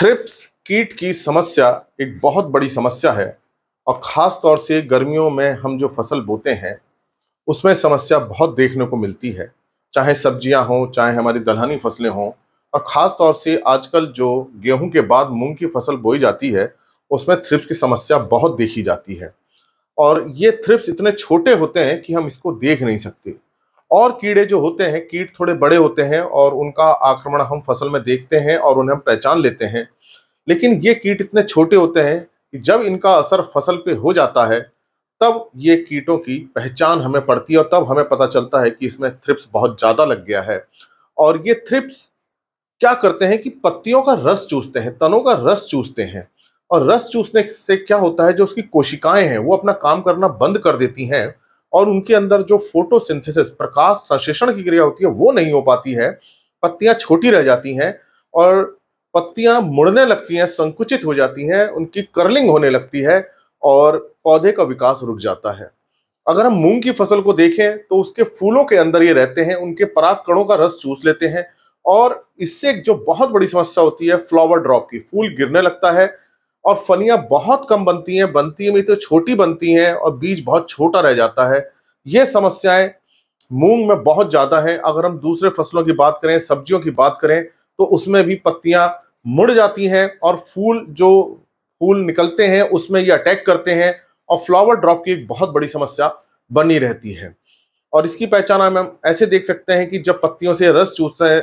thrips कीट की समस्या एक बहुत बड़ी समस्या है और ख़ास तौर से गर्मियों में हम जो फसल बोते हैं उसमें समस्या बहुत देखने को मिलती है चाहे सब्जियां हों चाहे हमारी दलहनी फसलें हों और ख़ास तौर से आजकल जो गेहूं के बाद मूंग की फसल बोई जाती है उसमें थ्रिप्स की समस्या बहुत देखी जाती है और ये थ्रिप्स इतने छोटे होते हैं कि हम इसको देख नहीं सकते और कीड़े जो होते हैं कीट थोड़े बड़े होते हैं और उनका आक्रमण हम फसल में देखते हैं और उन्हें हम पहचान लेते हैं लेकिन ये कीट इतने छोटे होते हैं कि जब इनका असर फसल पे हो जाता है तब ये कीटों की पहचान हमें पड़ती है और तब हमें पता चलता है कि इसमें थ्रिप्स बहुत ज़्यादा लग गया है और ये थ्रिप्स क्या करते हैं कि पत्तियों का रस चूसते हैं तनों का रस चूसते हैं और रस चूसने से क्या होता है जो उसकी कोशिकाएं हैं वो अपना काम करना बंद कर देती हैं और उनके अंदर जो फोटोसिंथेसिस प्रकाश संश्लेषण की क्रिया होती है वो नहीं हो पाती है पत्तियां छोटी रह जाती हैं और पत्तियां मुड़ने लगती हैं संकुचित हो जाती हैं उनकी कर्लिंग होने लगती है और पौधे का विकास रुक जाता है अगर हम मूंग की फसल को देखें तो उसके फूलों के अंदर ये रहते हैं उनके पराग कणों का रस चूस लेते हैं और इससे जो बहुत बड़ी समस्या होती है फ्लावर ड्रॉप की फूल गिरने लगता है और फलियां बहुत कम बनती हैं बनती है में तो छोटी बनती हैं और बीज बहुत छोटा रह जाता है ये समस्याएं मूंग में बहुत ज़्यादा हैं अगर हम दूसरे फसलों की बात करें सब्जियों की बात करें तो उसमें भी पत्तियां मुड़ जाती हैं और फूल जो फूल निकलते हैं उसमें ये अटैक करते हैं और फ्लावर ड्रॉप की एक बहुत बड़ी समस्या बनी रहती है और इसकी पहचान हम ऐसे देख सकते हैं कि जब पत्तियों से रस चूसते हैं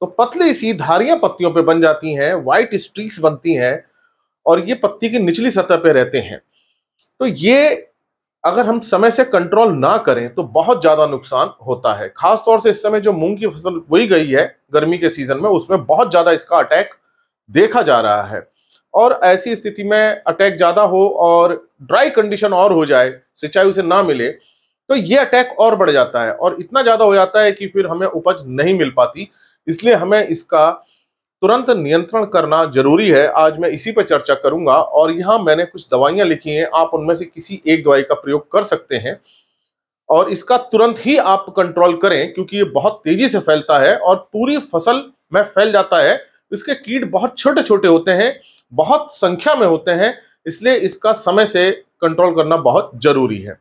तो पतली सी धारियां पत्तियों पर बन जाती हैं वाइट स्ट्रीक्स बनती हैं और ये पत्ती की निचली सतह पे रहते हैं तो ये अगर हम समय से कंट्रोल ना करें तो बहुत ज़्यादा नुकसान होता है खासतौर से इस समय जो मूंग की फसल बोई गई है गर्मी के सीजन में उसमें बहुत ज़्यादा इसका अटैक देखा जा रहा है और ऐसी स्थिति में अटैक ज़्यादा हो और ड्राई कंडीशन और हो जाए सिंचाई उसे ना मिले तो ये अटैक और बढ़ जाता है और इतना ज़्यादा हो जाता है कि फिर हमें उपज नहीं मिल पाती इसलिए हमें इसका तुरंत नियंत्रण करना जरूरी है आज मैं इसी पर चर्चा करूंगा और यहाँ मैंने कुछ दवाइयाँ लिखी हैं आप उनमें से किसी एक दवाई का प्रयोग कर सकते हैं और इसका तुरंत ही आप कंट्रोल करें क्योंकि ये बहुत तेजी से फैलता है और पूरी फसल में फैल जाता है इसके कीट बहुत छोटे छोटे होते हैं बहुत संख्या में होते हैं इसलिए इसका समय से कंट्रोल करना बहुत जरूरी है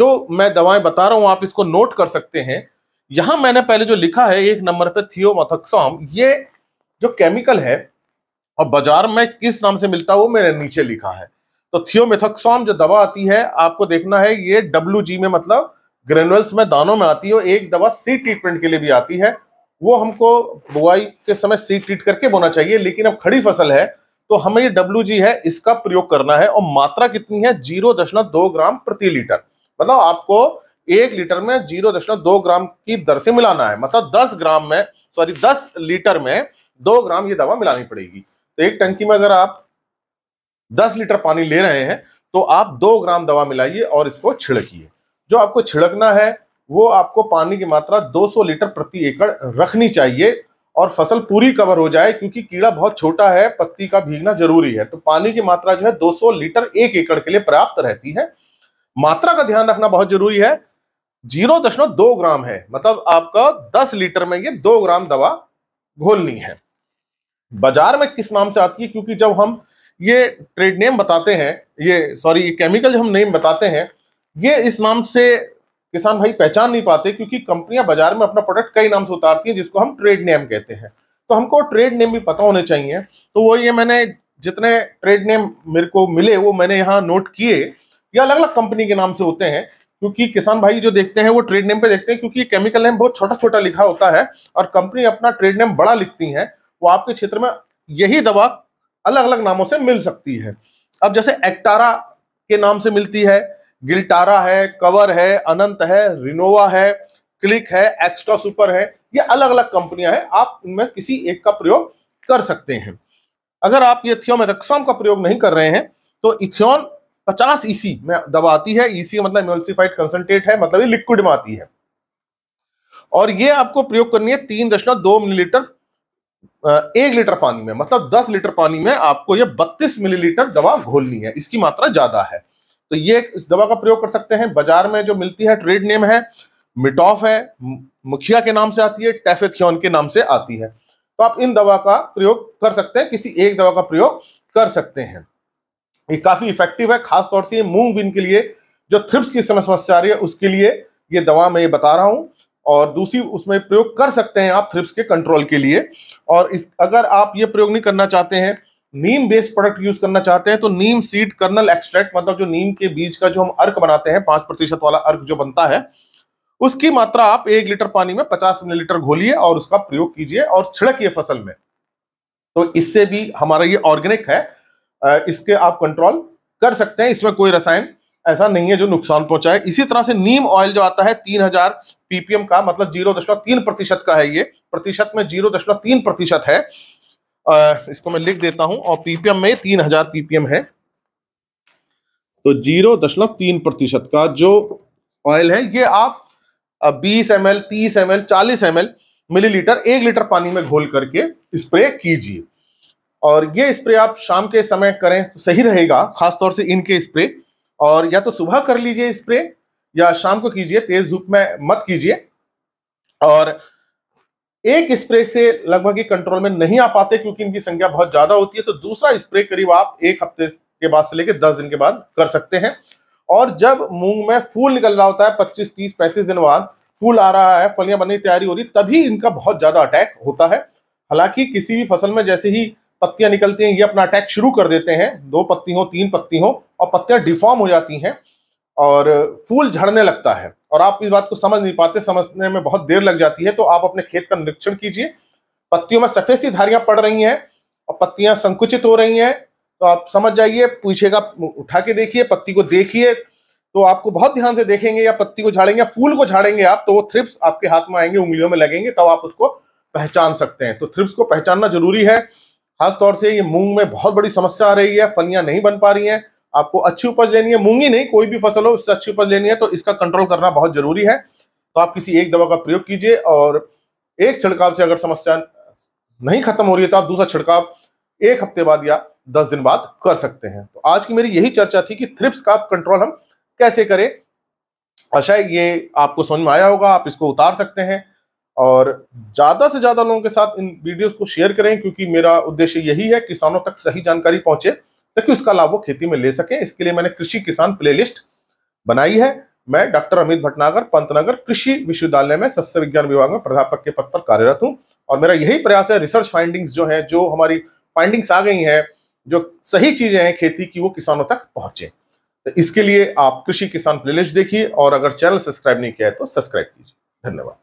जो मैं दवाएं बता रहा हूँ आप इसको नोट कर सकते हैं यहाँ मैंने पहले जो लिखा है एक नंबर पे थियोमोथक्सॉम ये जो केमिकल है और बाजार में किस नाम से मिलता है वो मैंने नीचे लिखा है तो थियोमेथोक्सॉम जो दवा आती है आपको देखना है ये डब्ल्यू में मतलब ग्रेनुअल्स में दानों में आती है और एक दवा सी ट्रीटमेंट के लिए भी आती है वो हमको बुआई के समय सी ट्रीट करके बोना चाहिए लेकिन अब खड़ी फसल है तो हमें ये डब्ल्यू है इसका प्रयोग करना है और मात्रा कितनी है जीरो दशमलव दो ग्राम प्रति लीटर मतलब आपको एक लीटर में जीरो दशमलव दो ग्राम की दर से मिलाना है मतलब दस ग्राम में सॉरी दस लीटर में दो ग्राम ये दवा मिलानी पड़ेगी तो एक टंकी में अगर आप दस लीटर पानी ले रहे हैं तो आप दो ग्राम दवा मिलाइए और इसको छिड़किए जो आपको छिड़कना है वो आपको पानी की मात्रा 200 लीटर प्रति एकड़ रखनी चाहिए और फसल पूरी कवर हो जाए क्योंकि कीड़ा बहुत छोटा है पत्ती का भीगना जरूरी है तो पानी की मात्रा जो है 200 लीटर एक एकड़ के लिए पर्याप्त रहती है मात्रा का ध्यान रखना बहुत जरूरी है जीरो दशमलव दो ग्राम है मतलब आपका दस लीटर में ये दो ग्राम दवा घोलनी है बाजार में किस नाम से आती है क्योंकि जब हम ये ट्रेड नेम बताते हैं ये सॉरी ये केमिकल हम नेम बताते हैं ये इस नाम से किसान भाई पहचान नहीं पाते क्योंकि कंपनियां बाजार में अपना प्रोडक्ट कई नाम से उतारती हैं जिसको हम ट्रेड नेम कहते हैं तो हमको ट्रेड नेम भी पता होने चाहिए तो वो ये मैंने जितने ट्रेड नेम मेरे को मिले वो मैंने यहाँ नोट किए ये अलग अलग कंपनी के नाम से होते हैं क्योंकि किसान भाई जो देखते हैं वो ट्रेड नेम पे देखते हैं क्योंकि केमिकल नेम बहुत छोटा छोटा लिखा होता है और कंपनी अपना ट्रेड नेम बड़ा लिखती है वो आपके क्षेत्र में यही दवा अलग अलग नामों से मिल सकती है अब जैसे एक्टारा के नाम से मिलती है गिल्टारा है कवर है अनंत है रिनोवा है क्लिक है एक्स्ट्रा सुपर है ये अलग अलग कंपनियां हैं आप इनमें किसी एक का प्रयोग कर सकते हैं अगर आप ये थियोम का प्रयोग नहीं कर रहे हैं तो इथियोन 50 ईसी e में दवा आती है ईसी e मतलब इमल्सिफाइड कंसनट्रेट है मतलब ये लिक्विड में आती है और ये आपको प्रयोग करनी है तीन दशमलव दो मिलीलीटर एक लीटर पानी में मतलब दस लीटर पानी में आपको ये बत्तीस मिलीलीटर दवा घोलनी है इसकी मात्रा ज्यादा है तो ये इस दवा का प्रयोग कर सकते हैं बाजार में जो मिलती है ट्रेड नेम है मिटॉफ है मुखिया के नाम से आती है टैफेथियन के नाम से आती है तो आप इन दवा का प्रयोग कर सकते हैं किसी एक दवा का प्रयोग कर सकते हैं ये काफी इफेक्टिव है खासतौर से मूंग बिन के लिए जो थ्रिप्स की समस्या आ रही है उसके लिए ये दवा मैं ये बता रहा हूं और दूसरी उसमें प्रयोग कर सकते हैं आप थ्रिप्स के कंट्रोल के लिए और इस अगर आप ये प्रयोग नहीं करना चाहते हैं नीम बेस्ड प्रोडक्ट यूज करना चाहते हैं तो नीम सीड कर्नल एक्सट्रैक्ट मतलब जो नीम के बीज का जो हम अर्क बनाते हैं पांच प्रतिशत वाला अर्क जो बनता है उसकी मात्रा आप एक लीटर पानी में पचास मिलीलीटर घोलिए और उसका प्रयोग कीजिए और छिड़किए फसल में तो इससे भी हमारा ये ऑर्गेनिक है इसके आप कंट्रोल कर सकते हैं इसमें कोई रसायन ऐसा नहीं है जो नुकसान पहुंचाए इसी तरह से नीम ऑयल जो आता है तीन हजार पीपीएम का मतलब जीरो दशमलव तीन प्रतिशत का है ये प्रतिशत में जीरो दशमलव तीन प्रतिशत है आ, इसको मैं लिख देता हूं और पीपीएम में तीन हजार पीपीएम है तो जीरो दशमलव तीन प्रतिशत का जो ऑयल है ये आप बीस एम एल तीस एम एल चालीस एम एल मिलीलीटर एक लीटर पानी में घोल करके स्प्रे कीजिए और ये स्प्रे आप शाम के समय करें तो सही रहेगा खासतौर से इनके स्प्रे और या तो सुबह कर लीजिए स्प्रे या शाम को कीजिए तेज धूप में मत कीजिए और एक स्प्रे से लगभग ही कंट्रोल में नहीं आ पाते क्योंकि इनकी संख्या बहुत ज्यादा होती है तो दूसरा स्प्रे करीब आप एक हफ्ते के बाद से लेकर दस दिन के बाद कर सकते हैं और जब मूंग में फूल निकल रहा होता है पच्चीस तीस पैंतीस दिन बाद फूल आ रहा है फलियां बनने की तैयारी हो रही तभी इनका बहुत ज्यादा अटैक होता है हालांकि किसी भी फसल में जैसे ही पत्तियां निकलती हैं ये अपना अटैक शुरू कर देते हैं दो पत्ती हो तीन पत्ती हो और पत्तियां डिफॉर्म हो जाती हैं और फूल झड़ने लगता है और आप इस बात को समझ नहीं पाते समझने में बहुत देर लग जाती है तो आप अपने खेत का निरीक्षण कीजिए पत्तियों में सफेद सी धारियां पड़ रही हैं और पत्तियां संकुचित हो रही हैं तो आप समझ जाइए पीछे का उठा के देखिए पत्ती को देखिए तो आपको बहुत ध्यान से देखेंगे या पत्ती को झाड़ेंगे या फूल को झाड़ेंगे आप तो वो थ्रिप्स आपके हाथ में आएंगे उंगलियों में लगेंगे तब तो आप उसको पहचान सकते हैं तो थ्रिप्स को पहचानना जरूरी है खासतौर से ये मूंग में बहुत बड़ी समस्या आ रही है फलियां नहीं बन पा रही हैं आपको अच्छी उपज लेनी है मूंगी नहीं कोई भी फसल हो उससे अच्छी उपज लेनी है तो इसका कंट्रोल करना बहुत जरूरी है तो आप किसी एक दवा का प्रयोग कीजिए और एक छिड़काव से अगर समस्या नहीं खत्म हो रही है तो आप दूसरा छिड़काव एक हफ्ते बाद या दस दिन बाद कर सकते हैं तो आज की मेरी यही चर्चा थी कि थ्रिप्स का कंट्रोल हम कैसे करें आशा ये आपको समझ में आया होगा आप इसको उतार सकते हैं और ज़्यादा से ज़्यादा लोगों के साथ इन वीडियोस को शेयर करें क्योंकि मेरा उद्देश्य यही है किसानों तक सही जानकारी पहुंचे ताकि उसका लाभ वो खेती में ले सकें इसके लिए मैंने कृषि किसान प्लेलिस्ट बनाई है मैं डॉक्टर अमित भटनागर पंतनगर कृषि विश्वविद्यालय में सस्य विज्ञान विभाग में प्राध्यापक के पद पर कार्यरत हूँ और मेरा यही प्रयास है रिसर्च फाइंडिंग्स जो है जो हमारी फाइंडिंग्स आ गई हैं जो सही चीजें हैं खेती की वो किसानों तक पहुंचे तो इसके लिए आप कृषि किसान प्लेलिस्ट देखिए और अगर चैनल सब्सक्राइब नहीं किया है तो सब्सक्राइब कीजिए धन्यवाद